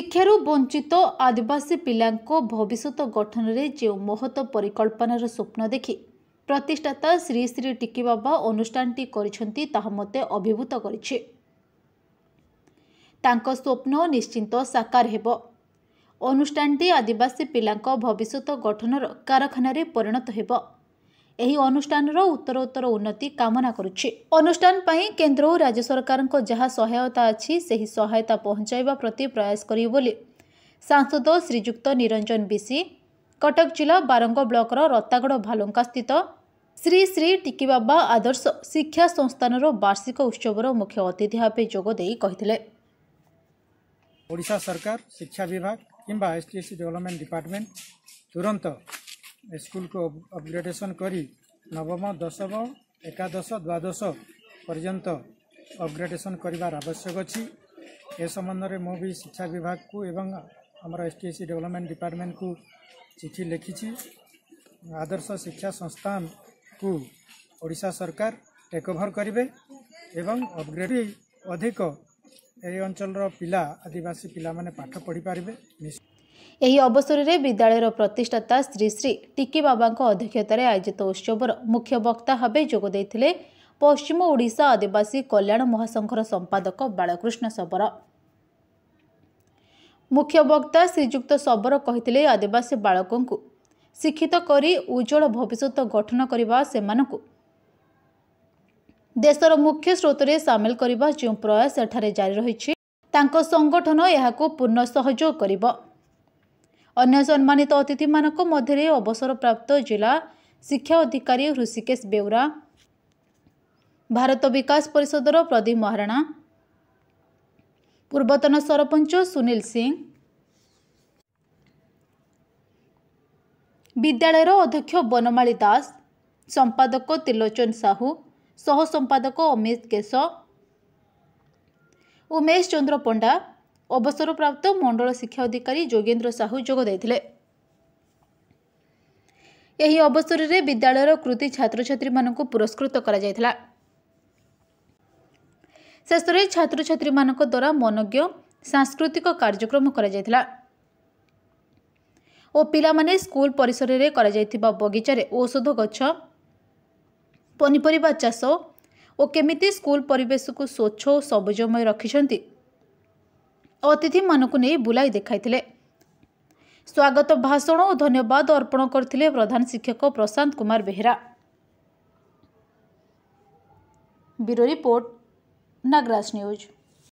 ଶିକ୍ଷାରୁ ବଞ୍ଚିତ ଆଦିବାସୀ ପିଲାଙ୍କ ଭବିଷ୍ୟତ ଗଠନରେ ଯେଉଁ ମହତ ପରିକଳ୍ପନାର ସ୍ୱପ୍ନ ଦେଖି ପ୍ରତିଷ୍ଠାତା ଶ୍ରୀ ଶ୍ରୀ ଟିକି ବାବା ଅନୁଷ୍ଠାନଟି କରିଛନ୍ତି ତାହା ମୋତେ ଅଭିଭୂତ କରିଛି ତାଙ୍କ ସ୍ୱପ୍ନ ନିଶ୍ଚିନ୍ତ ସାକାର ହେବ ଅନୁଷ୍ଠାନଟି ଆଦିବାସୀ ପିଲାଙ୍କ ଭବିଷ୍ୟତ ଗଠନର କାରଖାନାରେ ପରିଣତ ହେବ ଏହି ଅନୁଷ୍ଠାନର ଉତ୍ତରୋତ୍ତର ଉନ୍ନତି କାମନା କରୁଛି ଅନୁଷ୍ଠାନ ପାଇଁ କେନ୍ଦ୍ର ଓ ରାଜ୍ୟ ସରକାରଙ୍କ ଯାହା ସହାୟତା ଅଛି ସେହି ସହାୟତା ପହଞ୍ଚାଇବା ପ୍ରତି ପ୍ରୟାସ କରିବେ ବୋଲି ସାଂସଦ ଶ୍ରୀଯୁକ୍ତ ନିରଞ୍ଜନ ବିଶି କଟକ ଜିଲ୍ଲା ବାରଙ୍ଗ ବ୍ଲକର ରତାଗଡ଼ ଭାଲୁଙ୍କା ସ୍ଥିତ ଶ୍ରୀ ଶ୍ରୀ ଟିକିବାବା ଆଦର୍ଶ ଶିକ୍ଷା ସଂସ୍ଥାନର ବାର୍ଷିକ ଉତ୍ସବର ମୁଖ୍ୟ ଅତିଥି ଭାବେ ଯୋଗ ଦେଇ କହିଥିଲେ ଓଡ଼ିଶା ସରକାର ଶିକ୍ଷା ବିଭାଗ କିମ୍ବା S T S development department ତୁରନ୍ତ स्कूल को अपग्रेडेसन करी नवम दशम एकादश द्वादश पर्यन्त अपग्रेडेसन गरेको आवश्यक अछि ए सम्बन्धले म शिक्षा विभागको हाम्रो एसटिएससी डेभलपमेन्ट डिपार्टमेन्टको चिठी लेखिछि आदर्श शिक्षा संस्थानको ଓଡ଼ିଶा ସରକାର ଟେକ୍ ଓଭର୍ କରିବେ ଏବଂ ଅପଗ୍ରେଡ୍ ଅଧିକ ଏ ଅଞ୍ଚଳର ପିଲା ଆଦିବାସୀ ପିଲାମାନେ ପାଠ ପଢ଼ିପାରିବେ ନିଶ୍ଚିତ ଏହି ଅବସରରେ ବିଦ୍ୟାଳୟର ପ୍ରତିଷ୍ଠାତା ଶ୍ରୀ ଶ୍ରୀ ଟିକି ବାବାଙ୍କ ଅଧ୍ୟକ୍ଷତାରେ ଆୟୋଜିତ ଉତ୍ସବର ମୁଖ୍ୟ ବକ୍ତା ଭାବେ ଯୋଗ ଦେଇଥିଲେ ପଶ୍ଚିମ ଓଡ଼ିଶା ଆଦିବାସୀ କଲ୍ୟାଣ ମହାସଂଘର ସମ୍ପାଦକ ବାଳକୃଷ୍ଣ ସବର ମୁଖ୍ୟ ବକ୍ତା ଶ୍ରୀଯୁକ୍ତ ସବର କହିଥିଲେ ଆଦିବାସୀ ବାଳକଙ୍କୁ ଶିକ୍ଷିତ କରି ଉଜ୍ଜଳ ଭବିଷ୍ୟତ ଗଠନ କରିବା ସେମାନଙ୍କୁ ଦେଶର ମୁଖ୍ୟ ସ୍ରୋତରେ ସାମିଲ କରିବା ଯେଉଁ ପ୍ରୟାସ ଏଠାରେ ଜାରି ରହିଛି ତାଙ୍କ ସଂଗଠନ ଏହାକୁ ପୂର୍ଣ୍ଣ ସହଯୋଗ କରିବ अन्य सम्मानित अतिथि मध्ये अवसरप्राप्त जिल्ला शिक्षा अधिकारी ऋषिकेश बेउरा भारत विकास परिषदर प्रदीप महारणा पूर्वतन सरपञ्च सुनिल सिंह विद्यालयर अध्यक्ष बनमाली दास सम्पादक त्रिलोचन साहु सह सम्पादक अमित केश उमेश चन्द्र ଅବସରପ୍ରାପ୍ତ ମଣ୍ଡଳ ଶିକ୍ଷା ଅଧିକାରୀ ଯୋଗେନ୍ଦ୍ର ସାହୁ ଯୋଗ ଦେଇଥିଲେ ଏହି ଅବସରରେ ବିଦ୍ୟାଳୟର କୃତି ଛାତ୍ରଛାତ୍ରୀମାନଙ୍କୁ ପୁରସ୍କୃତ କରାଯାଇଥିଲା ଶେଷରେ ଛାତ୍ରଛାତ୍ରୀମାନଙ୍କ ଦ୍ୱାରା ମନଜ୍ଞ ସାଂସ୍କୃତିକ କାର୍ଯ୍ୟକ୍ରମ କରାଯାଇଥିଲା ଓ ପିଲାମାନେ ସ୍କୁଲ ପରିସରରେ କରାଯାଇଥିବା ବଗିଚାରେ ଔଷଧ ଗଛ ପନିପରିବା ଚାଷ ଓ କେମିତି ସ୍କୁଲ ପରିବେଶକୁ ସ୍ୱଚ୍ଛ ଓ ସବୁଜମୟ ରଖିଛନ୍ତି अतिथि मनकु नै बुलाई देखाइतिले स्वागत भाषणो धन्यवाद अर्पण करतिले प्रधान शिक्षक Prashant Kumar Behera bureau report Nagaras news